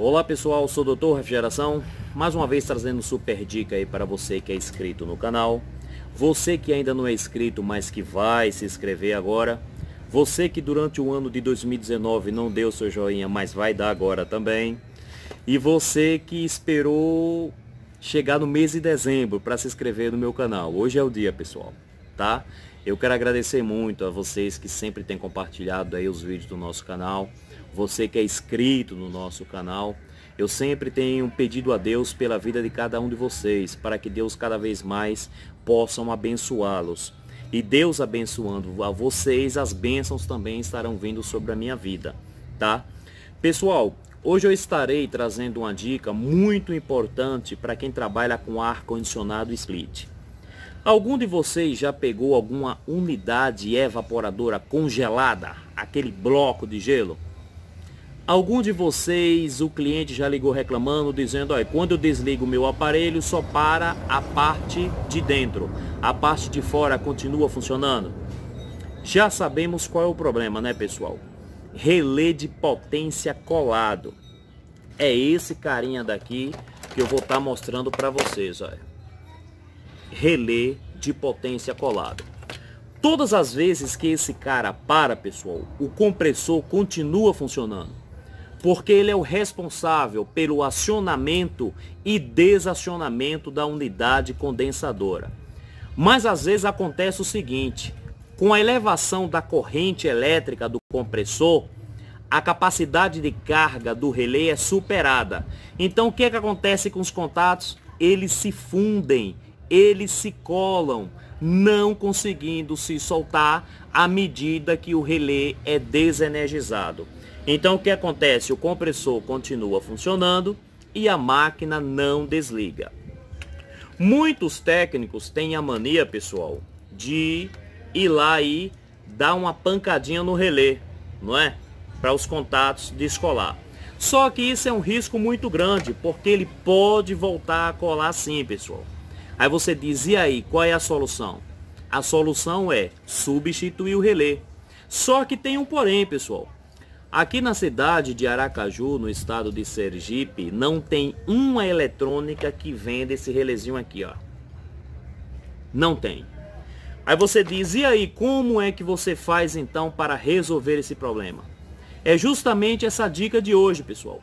Olá pessoal, sou o Dr. Refrigeração, mais uma vez trazendo super dica aí para você que é inscrito no canal, você que ainda não é inscrito, mas que vai se inscrever agora, você que durante o ano de 2019 não deu seu joinha, mas vai dar agora também, e você que esperou chegar no mês de dezembro para se inscrever no meu canal, hoje é o dia pessoal, tá? Eu quero agradecer muito a vocês que sempre têm compartilhado aí os vídeos do nosso canal, você que é inscrito no nosso canal. Eu sempre tenho pedido a Deus pela vida de cada um de vocês, para que Deus cada vez mais possa abençoá-los. E Deus abençoando a vocês, as bênçãos também estarão vindo sobre a minha vida, tá? Pessoal, hoje eu estarei trazendo uma dica muito importante para quem trabalha com ar-condicionado split. Algum de vocês já pegou alguma unidade evaporadora congelada, aquele bloco de gelo? Algum de vocês, o cliente já ligou reclamando, dizendo, olha, quando eu desligo o meu aparelho, só para a parte de dentro. A parte de fora continua funcionando? Já sabemos qual é o problema, né, pessoal? Relé de potência colado. É esse carinha daqui que eu vou estar tá mostrando para vocês, olha. Relé de potência colado. Todas as vezes que esse cara para, pessoal, o compressor continua funcionando porque ele é o responsável pelo acionamento e desacionamento da unidade condensadora. Mas às vezes acontece o seguinte, com a elevação da corrente elétrica do compressor, a capacidade de carga do relé é superada. Então o que, é que acontece com os contatos? Eles se fundem, eles se colam, não conseguindo se soltar à medida que o relé é desenergizado. Então o que acontece? O compressor continua funcionando e a máquina não desliga. Muitos técnicos têm a mania, pessoal, de ir lá e dar uma pancadinha no relé, não é? Para os contatos descolar. Só que isso é um risco muito grande, porque ele pode voltar a colar sim, pessoal. Aí você diz, e aí, qual é a solução? A solução é substituir o relé. Só que tem um porém, pessoal. Aqui na cidade de Aracaju, no estado de Sergipe, não tem uma eletrônica que venda esse relezinho aqui, ó. Não tem. Aí você diz, e aí, como é que você faz então para resolver esse problema? É justamente essa dica de hoje, pessoal.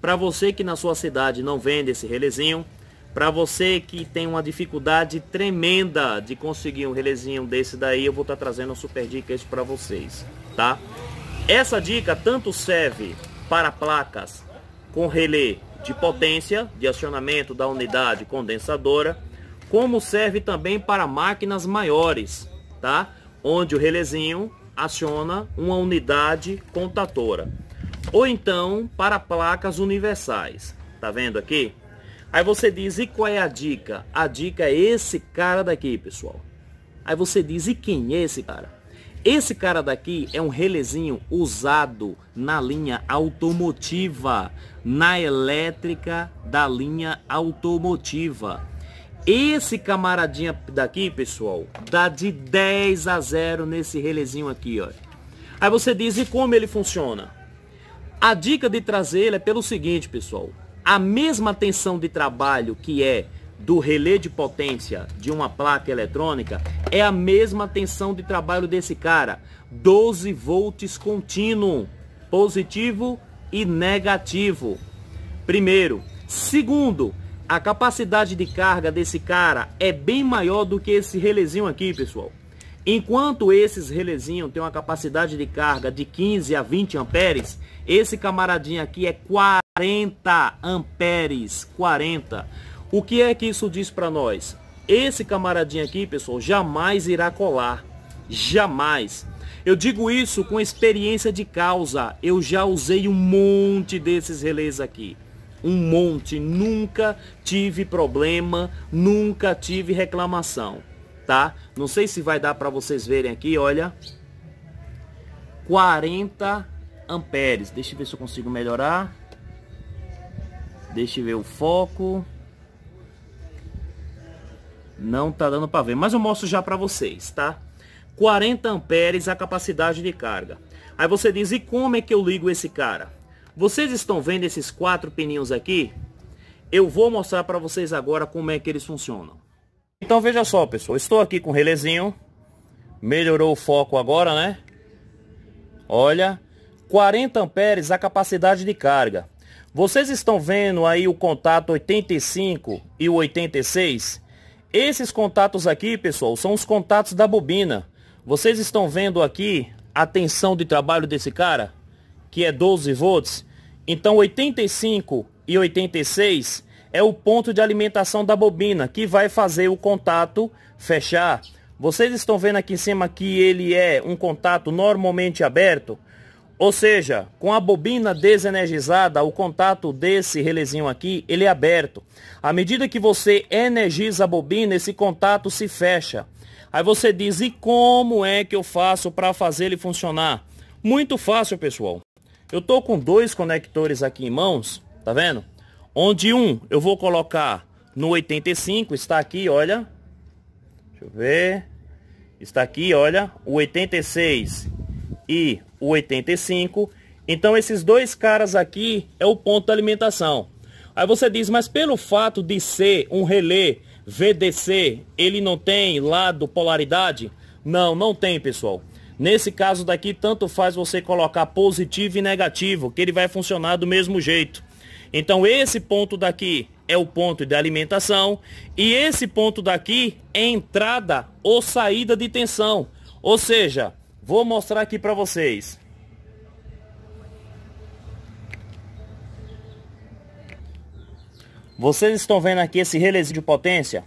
Para você que na sua cidade não vende esse relezinho, para você que tem uma dificuldade tremenda de conseguir um relezinho desse daí, eu vou estar tá trazendo super dica para vocês, tá? Essa dica tanto serve para placas com relé de potência, de acionamento da unidade condensadora, como serve também para máquinas maiores, tá? Onde o relézinho aciona uma unidade contatora. Ou então para placas universais, tá vendo aqui? Aí você diz, e qual é a dica? A dica é esse cara daqui, pessoal. Aí você diz, e quem é esse cara? Esse cara daqui é um relezinho usado na linha automotiva, na elétrica da linha automotiva. Esse camaradinha daqui, pessoal, dá de 10 a 0 nesse relezinho aqui, ó. Aí você diz, e como ele funciona? A dica de trazer ele é pelo seguinte, pessoal. A mesma tensão de trabalho que é do relé de potência de uma placa eletrônica é a mesma tensão de trabalho desse cara. 12 volts contínuo, positivo e negativo. Primeiro. Segundo, a capacidade de carga desse cara é bem maior do que esse relezinho aqui, pessoal. Enquanto esses relezinhos têm uma capacidade de carga de 15 a 20 amperes, esse camaradinho aqui é 40 amperes, 40. O que é que isso diz para nós? Esse camaradinho aqui, pessoal, jamais irá colar. Jamais. Eu digo isso com experiência de causa. Eu já usei um monte desses relés aqui. Um monte. Nunca tive problema, nunca tive reclamação, tá? Não sei se vai dar para vocês verem aqui, olha. 40 amperes. Deixa eu ver se eu consigo melhorar. Deixa eu ver o foco. Não tá dando para ver, mas eu mostro já para vocês, tá? 40 amperes a capacidade de carga. Aí você diz, e como é que eu ligo esse cara? Vocês estão vendo esses quatro pininhos aqui? Eu vou mostrar para vocês agora como é que eles funcionam. Então veja só, pessoal, estou aqui com o relezinho. Melhorou o foco agora, né? Olha, 40 amperes a capacidade de carga. Vocês estão vendo aí o contato 85 e o 86? Esses contatos aqui, pessoal, são os contatos da bobina. Vocês estão vendo aqui a tensão de trabalho desse cara, que é 12 volts. Então 85 e 86 é o ponto de alimentação da bobina, que vai fazer o contato fechar. Vocês estão vendo aqui em cima que ele é um contato normalmente aberto. Ou seja, com a bobina desenergizada, o contato desse relezinho aqui, ele é aberto. À medida que você energiza a bobina, esse contato se fecha. Aí você diz, e como é que eu faço para fazer ele funcionar? Muito fácil, pessoal. Eu tô com dois conectores aqui em mãos, tá vendo? Onde um eu vou colocar no 85, está aqui, olha. Deixa eu ver. Está aqui, olha, o 86 e o 85. Então esses dois caras aqui é o ponto de alimentação. Aí você diz, mas pelo fato de ser um relé VDC, ele não tem lado polaridade? Não, não tem, pessoal. Nesse caso daqui, tanto faz você colocar positivo e negativo, que ele vai funcionar do mesmo jeito. Então esse ponto daqui é o ponto de alimentação e esse ponto daqui é entrada ou saída de tensão. Ou seja, Vou mostrar aqui para vocês. Vocês estão vendo aqui esse relé de potência?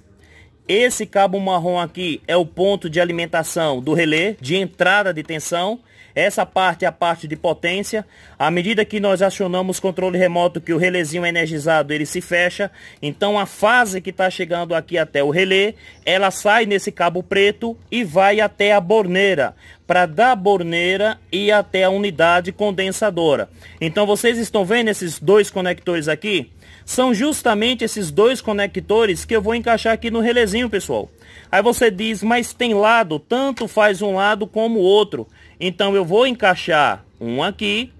Esse cabo marrom aqui é o ponto de alimentação do relé de entrada de tensão essa parte é a parte de potência. À medida que nós acionamos controle remoto que o relézinho é energizado, ele se fecha. Então a fase que está chegando aqui até o relé, ela sai nesse cabo preto e vai até a borneira para dar borneira e até a unidade condensadora. Então vocês estão vendo esses dois conectores aqui? São justamente esses dois conectores que eu vou encaixar aqui no relézinho, pessoal. Aí você diz, mas tem lado, tanto faz um lado como o outro. Então eu vou encaixar um aqui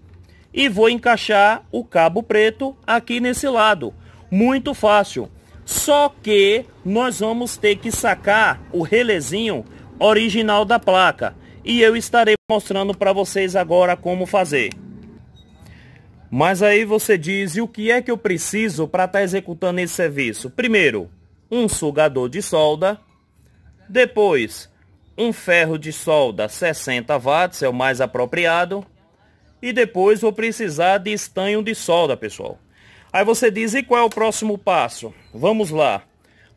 e vou encaixar o cabo preto aqui nesse lado. Muito fácil. Só que nós vamos ter que sacar o relezinho original da placa. E eu estarei mostrando para vocês agora como fazer. Mas aí você diz, e o que é que eu preciso para estar tá executando esse serviço? Primeiro, um sugador de solda. Depois, um ferro de solda 60 watts é o mais apropriado. E depois vou precisar de estanho de solda, pessoal. Aí você diz, e qual é o próximo passo? Vamos lá.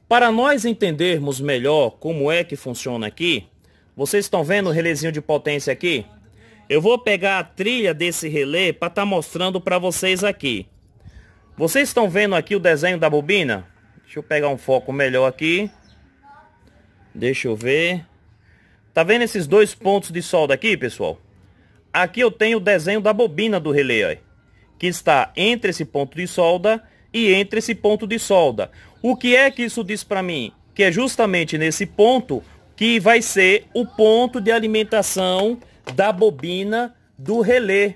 Para nós entendermos melhor como é que funciona aqui, vocês estão vendo o relézinho de potência aqui? Eu vou pegar a trilha desse relé para estar tá mostrando para vocês aqui. Vocês estão vendo aqui o desenho da bobina? Deixa eu pegar um foco melhor aqui. Deixa eu ver. Tá vendo esses dois pontos de solda aqui, pessoal? Aqui eu tenho o desenho da bobina do relé, ó, que está entre esse ponto de solda e entre esse ponto de solda. O que é que isso diz para mim? Que é justamente nesse ponto que vai ser o ponto de alimentação da bobina do relé.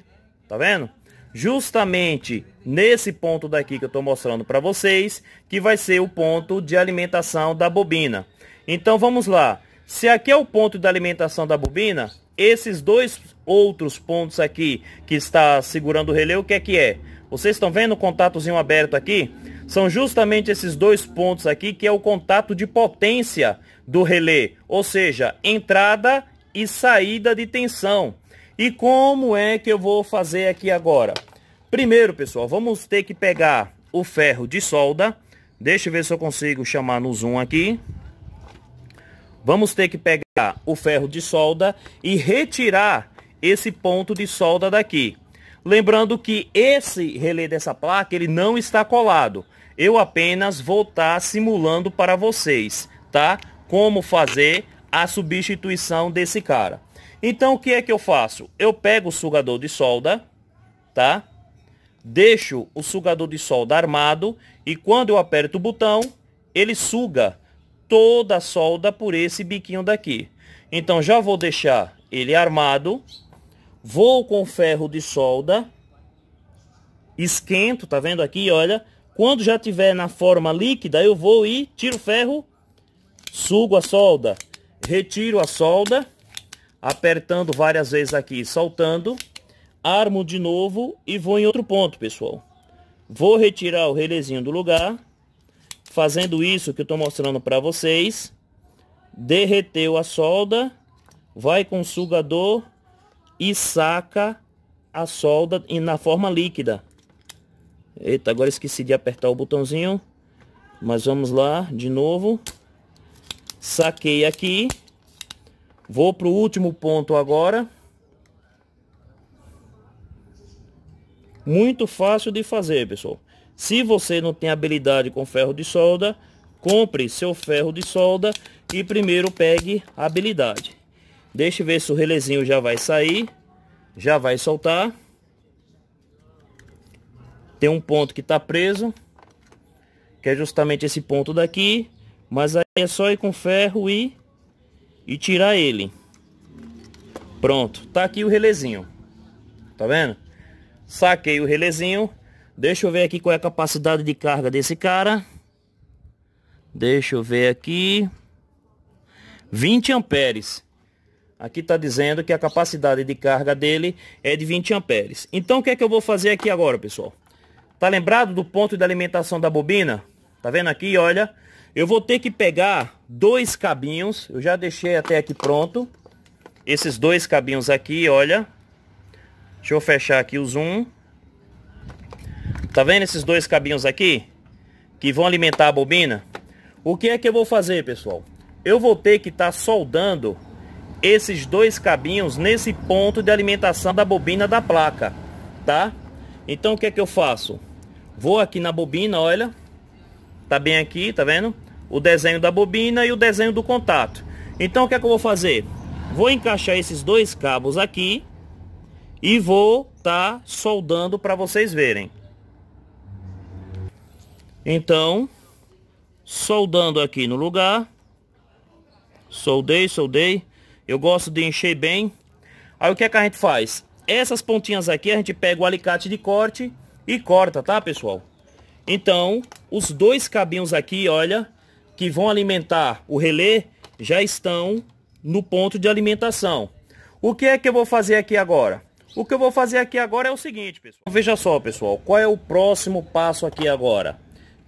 Tá vendo? Justamente nesse ponto daqui que eu estou mostrando para vocês, que vai ser o ponto de alimentação da bobina. Então vamos lá. Se aqui é o ponto da alimentação da bobina, esses dois outros pontos aqui que está segurando o relé, o que é que é? Vocês estão vendo o contatozinho aberto aqui? São justamente esses dois pontos aqui que é o contato de potência do relé, ou seja, entrada e saída de tensão. E como é que eu vou fazer aqui agora? Primeiro, pessoal, vamos ter que pegar o ferro de solda. Deixa eu ver se eu consigo chamar no zoom aqui. Vamos ter que pegar o ferro de solda e retirar esse ponto de solda daqui. Lembrando que esse relé dessa placa, ele não está colado. Eu apenas vou estar tá simulando para vocês, tá? Como fazer a substituição desse cara. Então, o que é que eu faço? Eu pego o sugador de solda, tá? Deixo o sugador de solda armado e quando eu aperto o botão, ele suga toda a solda por esse biquinho daqui. Então já vou deixar ele armado, vou com ferro de solda, esquento, tá vendo aqui, olha. Quando já tiver na forma líquida, eu vou e tiro o ferro, sugo a solda, retiro a solda, apertando várias vezes aqui, soltando, armo de novo e vou em outro ponto, pessoal. Vou retirar o relezinho do lugar. Fazendo isso que eu estou mostrando para vocês, derreteu a solda, vai com o sugador e saca a solda na forma líquida. Eita, agora esqueci de apertar o botãozinho, mas vamos lá de novo. Saquei aqui, vou para o último ponto agora. Muito fácil de fazer, pessoal. Se você não tem habilidade com ferro de solda, compre seu ferro de solda e primeiro pegue a habilidade. Deixa eu ver se o relezinho já vai sair. Já vai soltar. Tem um ponto que está preso. Que é justamente esse ponto daqui. Mas aí é só ir com ferro e, e tirar ele. Pronto. está aqui o relezinho. Tá vendo? Saquei o relezinho. Deixa eu ver aqui qual é a capacidade de carga desse cara. Deixa eu ver aqui. 20 amperes. Aqui está dizendo que a capacidade de carga dele é de 20 amperes. Então o que é que eu vou fazer aqui agora, pessoal? Tá lembrado do ponto de alimentação da bobina? Tá vendo aqui, olha? Eu vou ter que pegar dois cabinhos. Eu já deixei até aqui pronto. Esses dois cabinhos aqui, olha. Deixa eu fechar aqui os um. Tá vendo esses dois cabinhos aqui? Que vão alimentar a bobina? O que é que eu vou fazer, pessoal? Eu vou ter que estar tá soldando esses dois cabinhos nesse ponto de alimentação da bobina da placa, tá? Então o que é que eu faço? Vou aqui na bobina, olha. Tá bem aqui, tá vendo? O desenho da bobina e o desenho do contato. Então o que é que eu vou fazer? Vou encaixar esses dois cabos aqui e vou tá soldando para vocês verem. Então, soldando aqui no lugar. Soldei, soldei. Eu gosto de encher bem. Aí o que, é que a gente faz? Essas pontinhas aqui a gente pega o alicate de corte e corta, tá pessoal? Então, os dois cabinhos aqui, olha, que vão alimentar o relé, já estão no ponto de alimentação. O que é que eu vou fazer aqui agora? O que eu vou fazer aqui agora é o seguinte, pessoal. Veja só, pessoal, qual é o próximo passo aqui agora?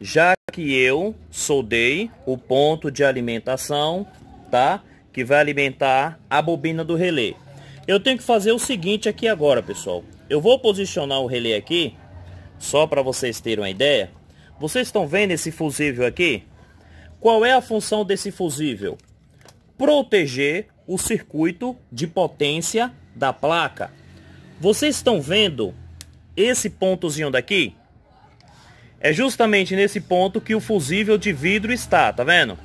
já que eu soldei o ponto de alimentação, tá? Que vai alimentar a bobina do relé. Eu tenho que fazer o seguinte aqui agora, pessoal. Eu vou posicionar o relé aqui, só para vocês terem uma ideia. Vocês estão vendo esse fusível aqui? Qual é a função desse fusível? Proteger o circuito de potência da placa. Vocês estão vendo esse pontozinho daqui? É justamente nesse ponto que o fusível de vidro está, tá vendo?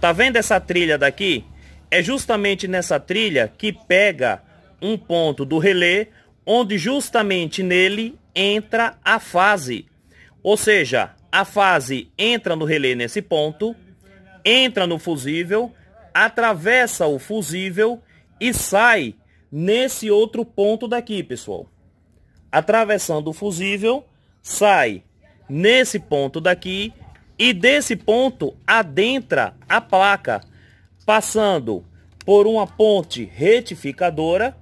Tá vendo essa trilha daqui? É justamente nessa trilha que pega um ponto do relé, onde justamente nele entra a fase. Ou seja, a fase entra no relé nesse ponto, entra no fusível, atravessa o fusível e sai nesse outro ponto daqui, pessoal. Atravessando o fusível, sai nesse ponto daqui e desse ponto adentra a placa, passando por uma ponte retificadora,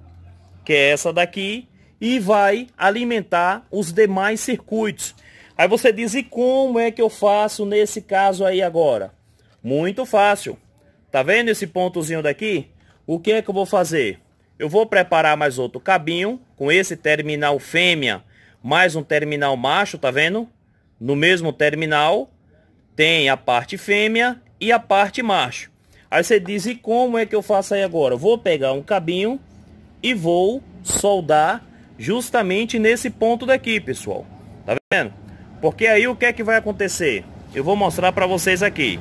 que é essa daqui, e vai alimentar os demais circuitos. Aí você diz, e como é que eu faço nesse caso aí agora? Muito fácil. Tá vendo esse pontozinho daqui? O que é que eu vou fazer? Eu vou preparar mais outro cabinho com esse terminal fêmea, mais um terminal macho, tá vendo? No mesmo terminal tem a parte fêmea e a parte macho. Aí você diz, e como é que eu faço aí agora? Vou pegar um cabinho e vou soldar justamente nesse ponto daqui, pessoal. Tá vendo? Porque aí o que é que vai acontecer? Eu vou mostrar para vocês aqui.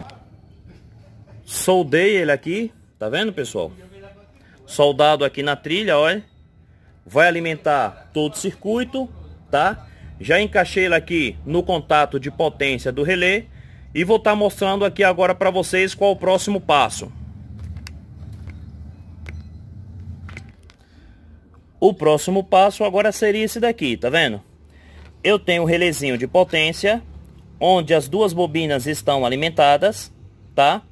Soldei ele aqui, tá vendo, pessoal? Soldado aqui na trilha, olha. É. Vai alimentar todo o circuito, tá? Já encaixei ela aqui no contato de potência do relé e vou estar tá mostrando aqui agora para vocês qual o próximo passo. O próximo passo agora seria esse daqui, tá vendo? Eu tenho um relézinho de potência, onde as duas bobinas estão alimentadas, tá?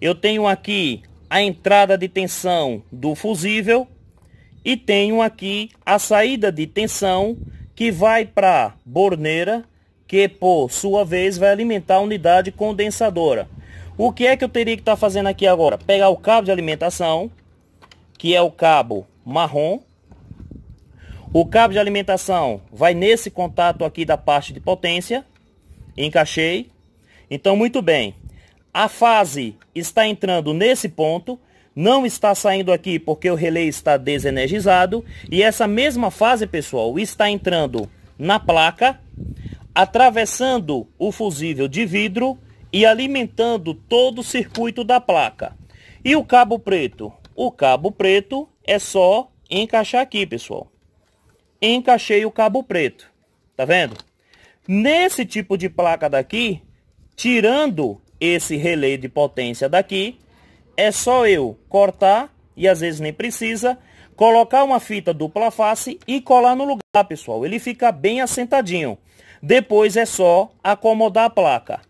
Eu tenho aqui a entrada de tensão do fusível e tenho aqui a saída de tensão que vai para borneira, que por sua vez vai alimentar a unidade condensadora. O que é que eu teria que estar tá fazendo aqui agora? Pegar o cabo de alimentação, que é o cabo marrom. O cabo de alimentação vai nesse contato aqui da parte de potência. Encaixei. Então, muito bem. A fase está entrando nesse ponto não está saindo aqui porque o relé está desenergizado. E essa mesma fase, pessoal, está entrando na placa, atravessando o fusível de vidro e alimentando todo o circuito da placa. E o cabo preto? O cabo preto é só encaixar aqui, pessoal. Encaixei o cabo preto, tá vendo? Nesse tipo de placa daqui, tirando esse relé de potência daqui, é só eu cortar, e às vezes nem precisa, colocar uma fita dupla face e colar no lugar, tá, pessoal. Ele fica bem assentadinho. Depois é só acomodar a placa.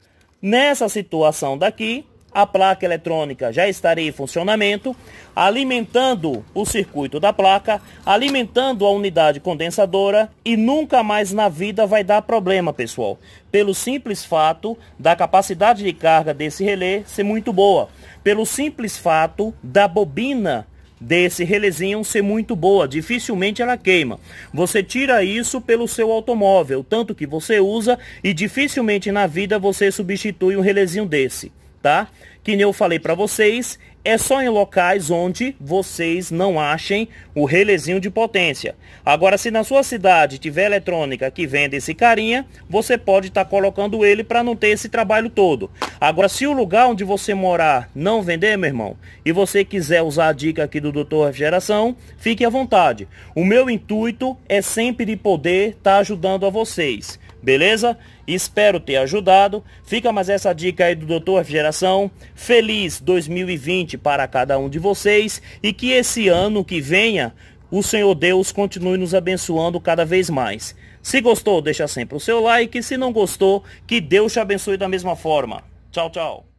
Nessa situação daqui, a placa eletrônica já estaria em funcionamento, alimentando o circuito da placa, alimentando a unidade condensadora e nunca mais na vida vai dar problema, pessoal, pelo simples fato da capacidade de carga desse relé ser muito boa, pelo simples fato da bobina desse relezinho ser muito boa, dificilmente ela queima. Você tira isso pelo seu automóvel, tanto que você usa, e dificilmente na vida você substitui um relezinho desse tá? Que nem eu falei para vocês, é só em locais onde vocês não achem o relezinho de potência. Agora, se na sua cidade tiver eletrônica que vende esse carinha, você pode estar tá colocando ele para não ter esse trabalho todo. Agora, se o lugar onde você morar não vender, meu irmão, e você quiser usar a dica aqui do Doutor Refrigeração, fique à vontade. O meu intuito é sempre de poder estar tá ajudando a vocês. Beleza? Espero ter ajudado. Fica mais essa dica aí do Doutor Refrigeração. Feliz 2020 para cada um de vocês e que esse ano que venha o Senhor Deus continue nos abençoando cada vez mais. Se gostou, deixa sempre o seu like. Se não gostou, que Deus te abençoe da mesma forma. Tchau, tchau.